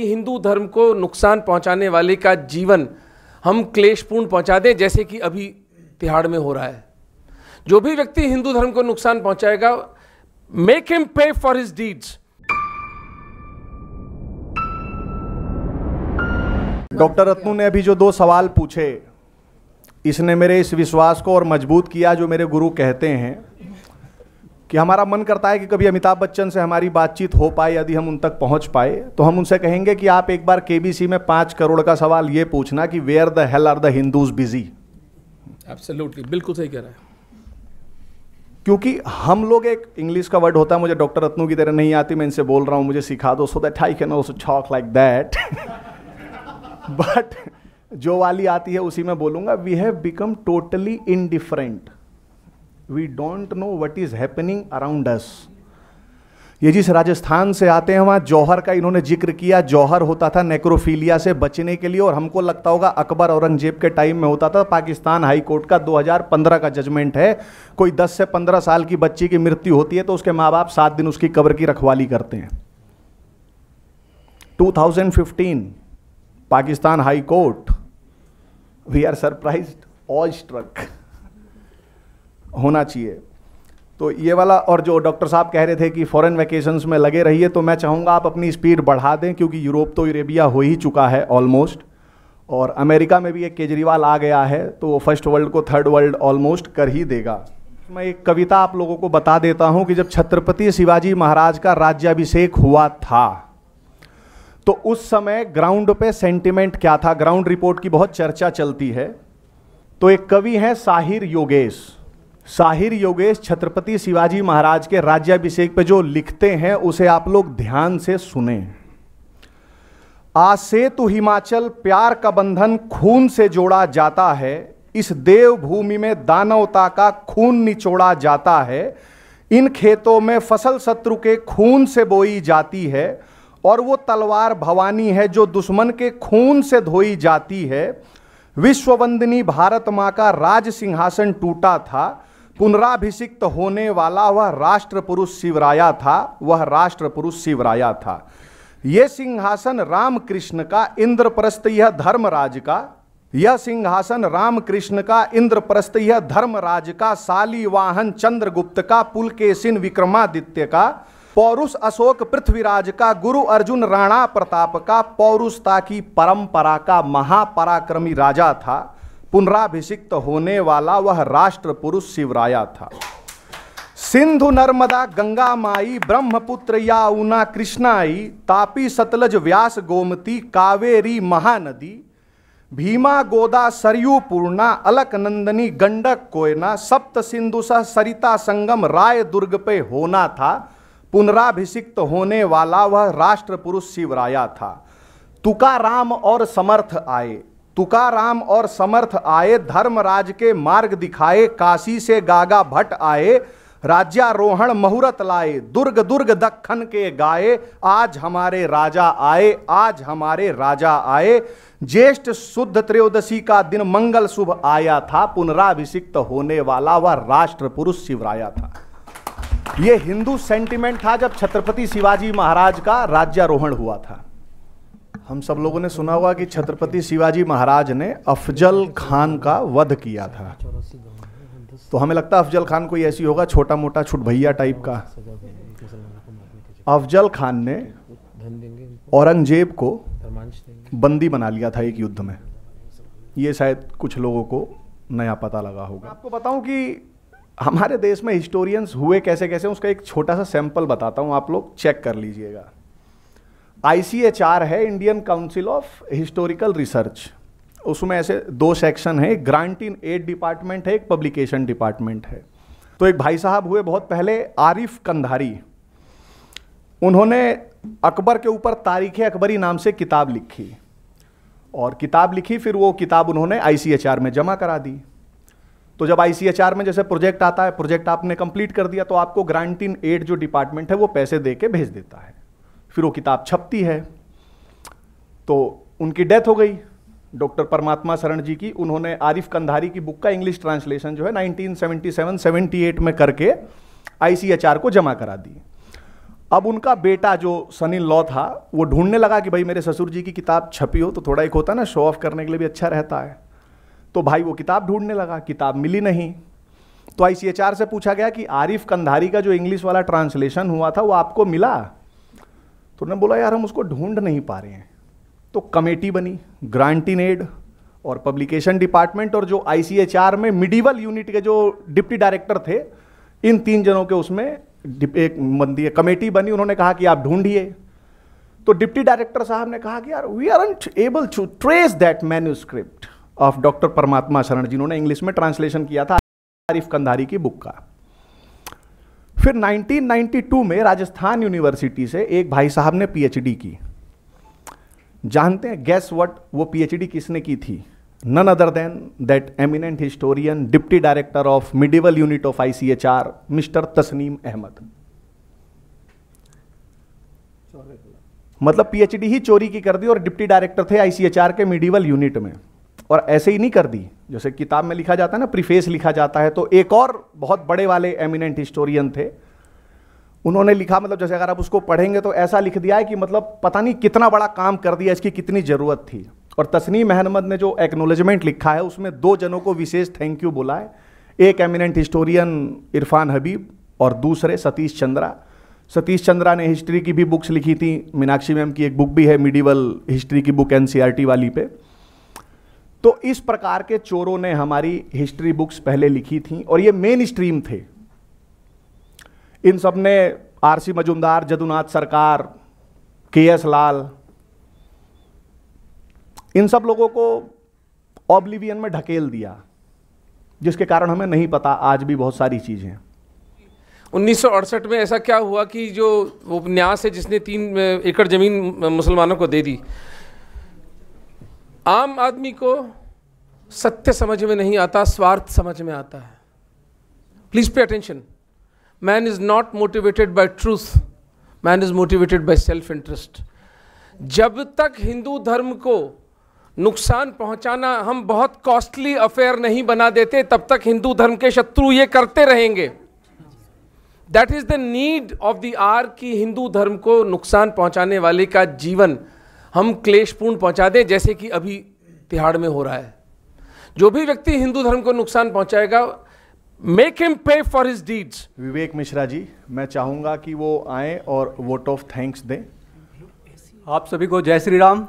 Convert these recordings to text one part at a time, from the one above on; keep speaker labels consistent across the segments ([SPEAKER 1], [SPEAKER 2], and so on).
[SPEAKER 1] हिंदू धर्म को नुकसान पहुंचाने वाले का जीवन हम क्लेशपूर्ण पहुंचा दें जैसे कि अभी तिहाड़ में हो रहा है जो भी व्यक्ति हिंदू धर्म को नुकसान पहुंचाएगा make him pay for his deeds
[SPEAKER 2] doctor Ratnu ने अभी जो दो सवाल पूछे इसने मेरे इस विश्वास को और मजबूत किया जो मेरे गुरु कहते हैं कि हमारा मन करता है कि कभी अमिताभ बच्चन से हमारी बातचीत हो पाए यदि हम उन तक पहुंच पाए तो हम उनसे कहेंगे कि आप एक बार के में पाँच करोड़ का सवाल ये पूछना कि where the hell are the Hindus busy absolutely बिल्कुल सही कह रहे हैं क्योंकि हम लोग एक इंग्लिश का वर्ड होता है मुझे डॉक्टर रत्नू की तरह नहीं आती मैं इनसे बोल रहा हूँ मुझे सिखा दो so that I can also talk like that but जो वाली आती है उसी में बोलूंगा we have become totally indifferent we don't know what is happening around us ये जिस राजस्थान से आते हैं वहाँ जौहर का इन्होंने जिक्र किया जौहर होता था नेक्रोफीलिया से बचने के लिए और हमको लगता होगा अकबर औरंगजेब के टाइम में होता था पाकिस्तान हाई कोर्ट का 2015 का जजमेंट है कोई 10 से 15 साल की बच्ची की मृत्यु होती है तो उसके माँ बाप सात दिन उसकी कब्र की रखवाली करते हैं 2015 Pakistan high court we are surprise awestruck होना चाहिए तो ये वाला और जो डॉक्टर साहब कह रहे थे कि फॉरेन वैकेशंस में लगे रहिए तो मैं चाहूँगा आप अपनी स्पीड बढ़ा दें क्योंकि यूरोप तो यूरेबिया हो ही चुका है ऑलमोस्ट और अमेरिका में भी एक केजरीवाल आ गया है तो वो फर्स्ट वर्ल्ड को थर्ड वर्ल्ड ऑलमोस्ट कर ही देगा मैं एक कविता आप लोगों को बता देता हूँ कि जब छत्रपति शिवाजी महाराज का राज्याभिषेक हुआ था तो उस समय ग्राउंड पे सेंटिमेंट क्या था ग्राउंड रिपोर्ट की बहुत चर्चा चलती है तो एक कवि हैं साहिर योगेश साहिर योगेश छत्रपति शिवाजी महाराज के राज्याभिषेक पे जो लिखते हैं उसे आप लोग ध्यान से सुने आसे हिमाचल प्यार का बंधन खून से जोड़ा जाता है इस देव भूमि में दानवता का खून निचोड़ा जाता है इन खेतों में फसल शत्रु के खून से बोई जाती है और वो तलवार भवानी है जो दुश्मन के खून से धोई जाती है विश्ववंदनी भारत माँ का राज सिंहासन टूटा था पुनराभिषिक्त होने वाला वह राष्ट्र शिवराया था वह राष्ट्रपुरुष शिवराया था यह सिंहासन रामकृष्ण का इंद्रप्रस्थ यह धर्मराज का यह सिंहासन रामकृष्ण का इंद्रप्रस्थ यह धर्मराज का शालीवाहन चंद्रगुप्त का पुलकेशिन विक्रमादित्य का पौरुष अशोक पृथ्वीराज का गुरु अर्जुन राणा प्रताप का पौरुषता की परंपरा का महापराक्रमी राजा था पुनराभिषिक्त होने वाला वह राष्ट्र पुरुष शिवराया था सिंधु नर्मदा गंगा माई ब्रह्मपुत्र याउना कृष्णाई तापी सतलज व्यास गोमती कावेरी महानदी भीमा गोदा सरयू पूर्णा अलकनंदनी गंडक कोयना सप्त सिंधु सह सरिता संगम राय दुर्ग पे होना था पुनराभिषिक्त होने वाला वह राष्ट्र पुरुष शिवराया था तुकाराम और समर्थ आए तुकाराम और समर्थ आए धर्मराज के मार्ग दिखाए काशी से गागा भट्ट आए राज्यारोहण मुहूर्त लाए दुर्ग दुर्ग दखन के गाए आज हमारे राजा आए आज हमारे राजा आए ज्येष्ठ शुद्ध त्रयोदशी का दिन मंगल शुभ आया था पुनराभिषिक्त होने वाला वह वा राष्ट्र पुरुष शिवराया था यह हिंदू सेंटिमेंट था जब छत्रपति शिवाजी महाराज का राज्यारोहण हुआ था हम सब लोगों ने सुना हुआ कि छत्रपति शिवाजी महाराज ने अफजल खान का वध किया था तो हमें लगता है अफजल खान कोई ऐसी होगा छोटा मोटा छुट भैया टाइप का अफजल खान ने
[SPEAKER 1] औरंगजेब को
[SPEAKER 2] बंदी बना लिया था एक युद्ध में ये शायद कुछ लोगों को नया पता लगा होगा आपको बताऊं कि हमारे देश में हिस्टोरियंस हुए कैसे कैसे उसका एक छोटा सा सैंपल बताता हूं आप लोग चेक कर लीजिएगा आईसीएचआर है Indian council of historical research उसमें ऐसे दो सेक्शन है एक ग्रांट इन एड डिपार्टमेंट है एक पब्लिकेशन डिपार्टमेंट है तो एक भाई साहब हुए बहुत पहले आरिफ कंधारी उन्होंने अकबर के ऊपर तारीख अकबरी नाम से किताब लिखी और किताब लिखी फिर वो किताब उन्होंने आई में जमा करा दी तो जब आई में जैसे प्रोजेक्ट आता है प्रोजेक्ट आपने कंप्लीट कर दिया तो आपको ग्रांट इन एड जो डिपार्टमेंट है वो पैसे दे के भेज देता है फिर वो किताब छपती है तो उनकी डेथ हो गई डॉक्टर परमात्मा शरण जी की उन्होंने आरिफ कंधारी की बुक का इंग्लिश ट्रांसलेशन जो है 1977-78 में करके आईसीएचआर को जमा करा दी अब उनका बेटा जो सनी लॉ था वो ढूंढने लगा कि भाई मेरे ससुर जी की किताब छपी हो तो थोड़ा एक होता ना शो ऑफ करने के लिए भी अच्छा रहता है तो भाई वो किताब ढूंढने लगा किताब मिली नहीं तो आई से पूछा गया कि आरिफ कंधारी का जो इंग्लिश वाला ट्रांसलेशन हुआ था वो आपको मिला तो उन्होंने बोला यार हम उसको ढूंढ नहीं पा रहे हैं तो कमेटी बनी ग्रांट एड और पब्लिकेशन डिपार्टमेंट और जो आईसीएचआर में मिडिवल यूनिट के जो डिप्टी डायरेक्टर थे इन तीन जनों के उसमें एक मंदी कमेटी बनी उन्होंने कहा कि आप ढूंढिए तो डिप्टी डायरेक्टर साहब ने कहा कि यार we are able to trace that manuscript of doctor Parmatma Sharan जिन्होंने इंग्लिश में ट्रांसलेशन किया था आरिफ कंधारी की बुक का फिर 1992 में राजस्थान यूनिवर्सिटी से एक भाई साहब ने पीएचडी की जानते हैं गैस वट वो पीएचडी किसने की थी none other than that eminent historian deputy director of medieval unit of ICHR mister Tasneem Ahmad मतलब पीएचडी ही चोरी की कर दी और डिप्टी डायरेक्टर थे आईसीएचआर के मिडिवल यूनिट में और ऐसे ही नहीं कर दी जैसे किताब में लिखा जाता है ना प्रीफेस लिखा जाता है तो एक और बहुत बड़े वाले एमिनेंट हिस्टोरियन थे उन्होंने लिखा मतलब जैसे अगर आप उसको पढ़ेंगे तो ऐसा लिख दिया है कि मतलब पता नहीं कितना बड़ा काम कर दिया इसकी कितनी ज़रूरत थी और तस्नीम अहमद ने जो एक्नोलेजमेंट लिखा है उसमें दो जनों को विशेष थैंक यू बोला है एक एमिनेंट हिस्टोरियन इरफान हबीब और दूसरे सतीश चंद्रा सतीश चंद्रा ने हिस्ट्री की भी बुक्स लिखी थी मीनाक्षी मैम की एक बुक भी है मिडिवल हिस्ट्री की बुक एन e वाली पे तो इस प्रकार के चोरों ने हमारी हिस्ट्री बुक्स पहले लिखी थी और ये मेन स्ट्रीम थे इन सब ने आर सी मजुमदार जदुनाथ सरकार के एस लाल इन सब लोगों को ऑब्लिवियन में ढकेल दिया जिसके कारण हमें नहीं पता आज भी बहुत सारी चीज़ें
[SPEAKER 1] उन्नीस में ऐसा क्या हुआ कि जो उपन्यास है जिसने तीन एकड़ ज़मीन मुसलमानों को दे दी आम आदमी को सत्य समझ में नहीं आता स्वार्थ समझ में आता है please pay attention man is not motivated by truth man is motivated by self interest जब तक हिंदू धर्म को नुकसान पहुंचाना हम बहुत कॉस्टली अफेयर नहीं बना देते तब तक हिंदू धर्म के शत्रु ये करते रहेंगे that is the need of the hour की हिंदू धर्म को नुकसान पहुंचाने वाले का जीवन हम क्लेशपूर्ण पहुंचा दें जैसे कि अभी तिहाड़ में हो रहा है जो भी व्यक्ति हिंदू
[SPEAKER 2] धर्म को नुकसान पहुंचाएगा make him pay for his deeds Vivek Mishra ji मैं
[SPEAKER 1] चाहूंगा कि वो आए और वोट ऑफ थैंक्स दें आप सभी को जय श्री राम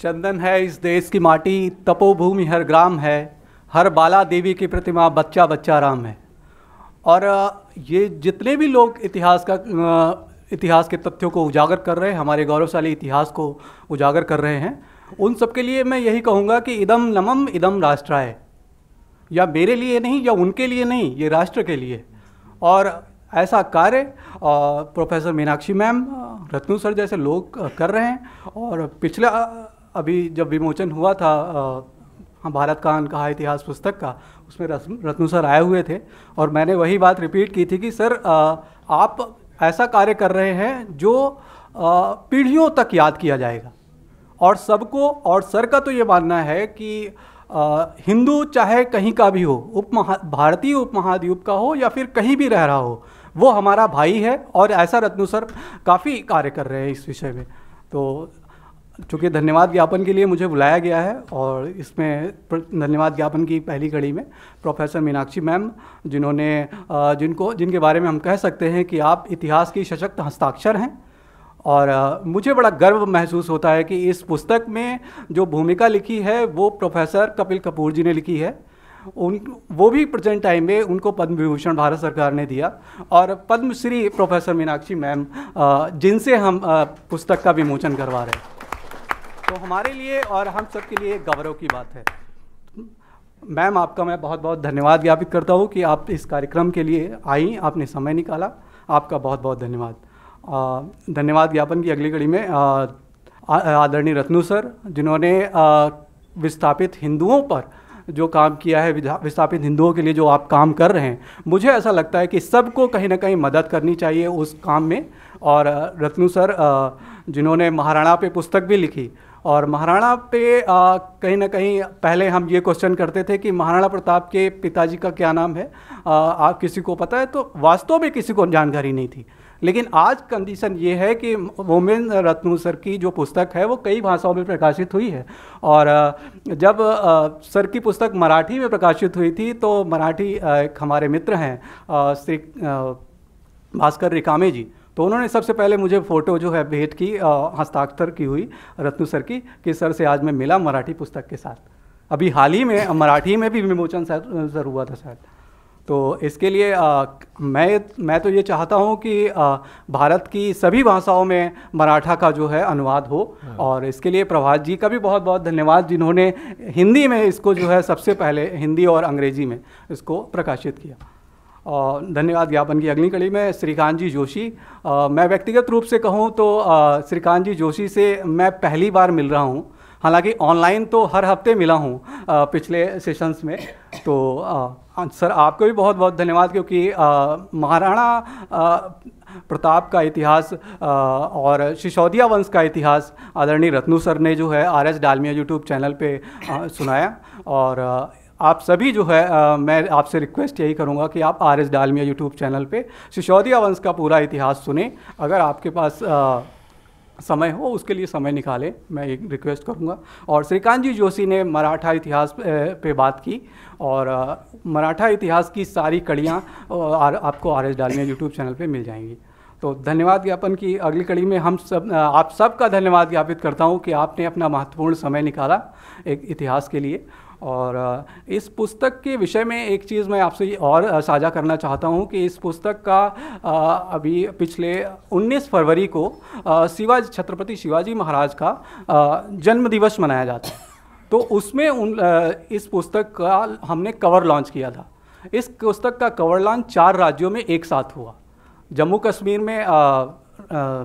[SPEAKER 1] चंदन है इस देश की माटी तपोभूमि हर ग्राम है हर बाला देवी की प्रतिमा बच्चा बच्चा राम है और ये जितने भी लोग इतिहास का इतिहास के तथ्यों को उजागर कर रहे हैं हमारे गौरवशाली इतिहास को उजागर कर रहे हैं उन सबके लिए मैं यही कहूँगा कि इदम नमम इदम राष्ट्राय या मेरे लिए नहीं या उनके लिए नहीं ये राष्ट्र के लिए और ऐसा कार्य professor Meenakshi ma'am Ratnu sir जैसे लोग कर रहे हैं और पिछला अभी जब विमोचन हुआ था हाँ, भारत का अनकहा इतिहास पुस्तक का उसमें रत्नू सर आए हुए थे और मैंने वही बात रिपीट की थी कि सर आप ऐसा कार्य कर रहे हैं जो पीढ़ियों तक याद किया जाएगा और सबको और सर का तो ये मानना है कि हिंदू चाहे कहीं का भी हो उप भारतीय उपमहाद्वीप का हो या फिर कहीं भी रह रहा हो वो हमारा भाई है और ऐसा रत्नु सर काफ़ी कार्य कर रहे हैं इस विषय में तो चूँकि धन्यवाद ज्ञापन के लिए मुझे बुलाया गया है और इसमें धन्यवाद ज्ञापन की पहली कड़ी में प्रोफेसर मीनाक्षी मैम जिन्होंने जिनको जिनके बारे में हम कह सकते हैं कि आप इतिहास की सशक्त हस्ताक्षर हैं और मुझे बड़ा गर्व महसूस होता है कि इस पुस्तक में जो भूमिका लिखी है वो प्रोफेसर कपिल कपूर जी ने लिखी है उन वो भी प्रेजेंट टाइम में उनको पद्म विभूषण भारत सरकार ने दिया और पद्मश्री प्रोफेसर मीनाक्षी मैम जिनसे हम पुस्तक का विमोचन करवा रहे हैं तो हमारे लिए और हम सब के लिए गौरव की बात है मैम आपका मैं बहुत बहुत धन्यवाद ज्ञापित करता हूँ कि आप इस कार्यक्रम के लिए आई आपने समय निकाला आपका बहुत बहुत धन्यवाद धन्यवाद ज्ञापन की अगली कड़ी में आदरणीय रत्नु सर जिन्होंने विस्थापित हिंदुओं पर जो काम किया है विस्थापित हिंदुओं के लिए जो आप काम कर रहे हैं मुझे ऐसा लगता है कि सबको कहीं ना कहीं मदद करनी चाहिए उस काम में और रत्नु सर जिन्होंने महाराणा पे पुस्तक भी लिखी और महाराणा पे कहीं ना कहीं पहले हम ये क्वेश्चन करते थे कि महाराणा प्रताप के पिताजी का क्या नाम है आ, आप किसी को पता है तो वास्तव में किसी को जानकारी नहीं थी लेकिन आज कंडीशन ये है कि वोमेन रत्नू सर की जो पुस्तक है वो कई भाषाओं में प्रकाशित हुई है और जब सर की पुस्तक मराठी में प्रकाशित हुई थी तो मराठी हमारे मित्र हैं श्री भास्कर रिकामे जी तो उन्होंने सबसे पहले मुझे फ़ोटो जो है भेंट की हस्ताक्षर की हुई रत्नू सर की कि सर से आज मैं मिला मराठी पुस्तक के साथ अभी हाल ही में मराठी में भी विमोचन सर हुआ था शायद तो इसके लिए आ, मैं मैं तो ये चाहता हूँ कि आ, भारत की सभी भाषाओं में मराठा का जो है अनुवाद हो हाँ। और इसके लिए प्रभात जी का भी बहुत बहुत धन्यवाद जिन्होंने हिंदी में इसको जो है सबसे पहले हिंदी और अंग्रेजी में इसको प्रकाशित किया धन्यवाद ज्ञापन की अगली कड़ी में श्रीकांत जी जोशी मैं व्यक्तिगत रूप से कहूँ तो श्रीकांत जी जोशी से मैं पहली बार मिल रहा हूँ हालांकि ऑनलाइन तो हर हफ्ते मिला हूँ पिछले सेशंस में तो आ, हाँ, सर आपको भी बहुत बहुत धन्यवाद क्योंकि महाराणा प्रताप का इतिहास और सिसौदिया वंश का इतिहास आदरणीय रत्नू सर ने जो है R S Dalmia YouTube channel पे सुनाया और आप सभी जो है आ, मैं आपसे रिक्वेस्ट यही करूँगा कि आप R S Dalmia YouTube channel पर सिसोदिया वंश का पूरा इतिहास सुने अगर आपके पास आ, समय हो उसके लिए समय निकालें मैं एक रिक्वेस्ट करूंगा और श्रीकांत जी जोशी ने मराठा इतिहास पे बात की और मराठा इतिहास की सारी कड़ियाँ आपको R S Dalmia YouTube channel पे मिल जाएंगी तो धन्यवाद ज्ञापन की अगली कड़ी में हम सब आप सबका धन्यवाद ज्ञापित करता हूँ कि आपने अपना महत्वपूर्ण समय निकाला एक इतिहास के लिए और इस पुस्तक के विषय में एक चीज़ मैं आपसे और साझा करना चाहता हूँ कि इस पुस्तक का अभी पिछले 19 फरवरी को शिवाजी छत्रपति शिवाजी महाराज का जन्म दिवस मनाया जाता है तो उसमें उन इस पुस्तक का हमने कवर लॉन्च किया था इस पुस्तक का कवर लॉन्च चार राज्यों में एक साथ हुआ जम्मू कश्मीर में आ, आ,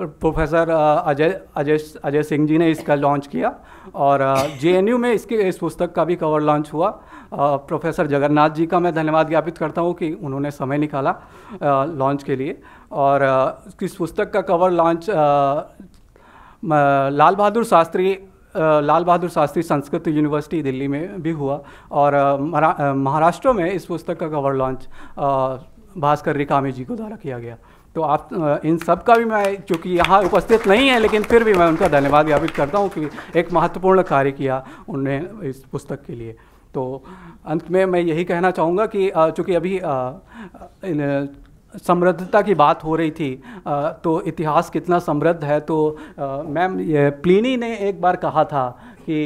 [SPEAKER 1] प्रोफेसर अजय अजय अजय सिंह जी ने इसका लॉन्च किया और जे में इसके इस पुस्तक का भी कवर लॉन्च हुआ प्रोफेसर जगन्नाथ जी का मैं धन्यवाद ज्ञापित करता हूँ कि उन्होंने समय निकाला लॉन्च के लिए और इस पुस्तक का cover launch Lal Bahadur Shastri Lal Bahadur Shastri Sanskrit university Delhi में भी हुआ और महाराष्ट्र में इस पुस्तक का कवर लॉन्च भास्कर रिकामी जी को द्वारा किया गया तो आप इन सब का भी मैं क्योंकि यहाँ उपस्थित नहीं है लेकिन फिर भी मैं उनका धन्यवाद ज्ञापित करता हूँ कि एक महत्वपूर्ण कार्य किया उन्होंने इस पुस्तक के लिए तो अंत में मैं यही कहना चाहूँगा कि चूँकि अभी समृद्धता की बात हो रही थी तो इतिहास कितना समृद्ध है तो मैम प्लीनी ने एक बार कहा था कि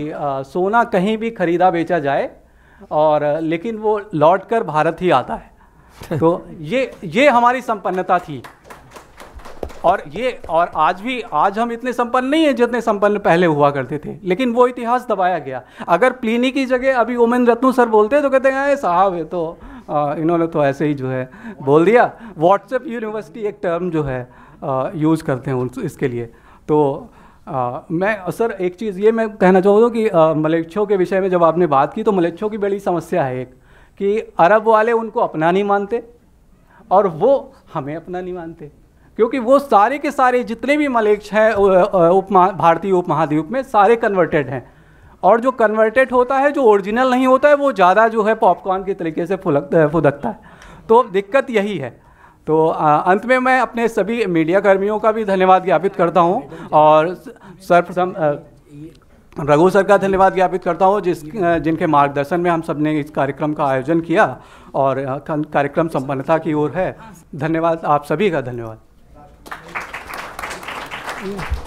[SPEAKER 1] सोना कहीं भी खरीदा बेचा जाए और लेकिन वो लौट कर भारत ही आता है तो ये ये हमारी संपन्नता थी और ये और आज भी आज हम इतने संपन्न नहीं हैं जितने संपन्न पहले हुआ करते थे लेकिन वो इतिहास दबाया गया अगर प्लीनी की जगह अभी ओमेन रत्नु सर बोलते तो कहते हैं साहब ये तो आ, इन्होंने तो ऐसे ही जो है बोल दिया व्हाट्सएप यूनिवर्सिटी एक टर्म जो है यूज़ करते हैं उन इसके लिए तो आ, मैं सर एक चीज़ ये मैं कहना चाहूँगा कि मलेच्छों के विषय में जब आपने बात की तो मलेच्छों की बड़ी समस्या है एक कि अरब वाले उनको अपना नहीं मानते और वो हमें अपना नहीं मानते क्योंकि वो सारे के सारे जितने भी मलेक्स हैं उप भारतीय उपमहाद्वीप में सारे कन्वर्टेड हैं और जो कन्वर्टेड होता है जो ओरिजिनल नहीं होता है वो ज़्यादा जो है पॉपकॉर्न के तरीके से फुलक फुदकता है तो दिक्कत यही है तो अंत में मैं अपने सभी मीडिया कर्मियों का भी धन्यवाद ज्ञापित करता हूँ और सर्वप्रथम रघु सर का धन्यवाद ज्ञापित करता हूँ जिस जिनके मार्गदर्शन में हम सब ने इस कार्यक्रम का आयोजन किया और कार्यक्रम संपन्नता की ओर है धन्यवाद आप सभी का धन्यवाद Ooh.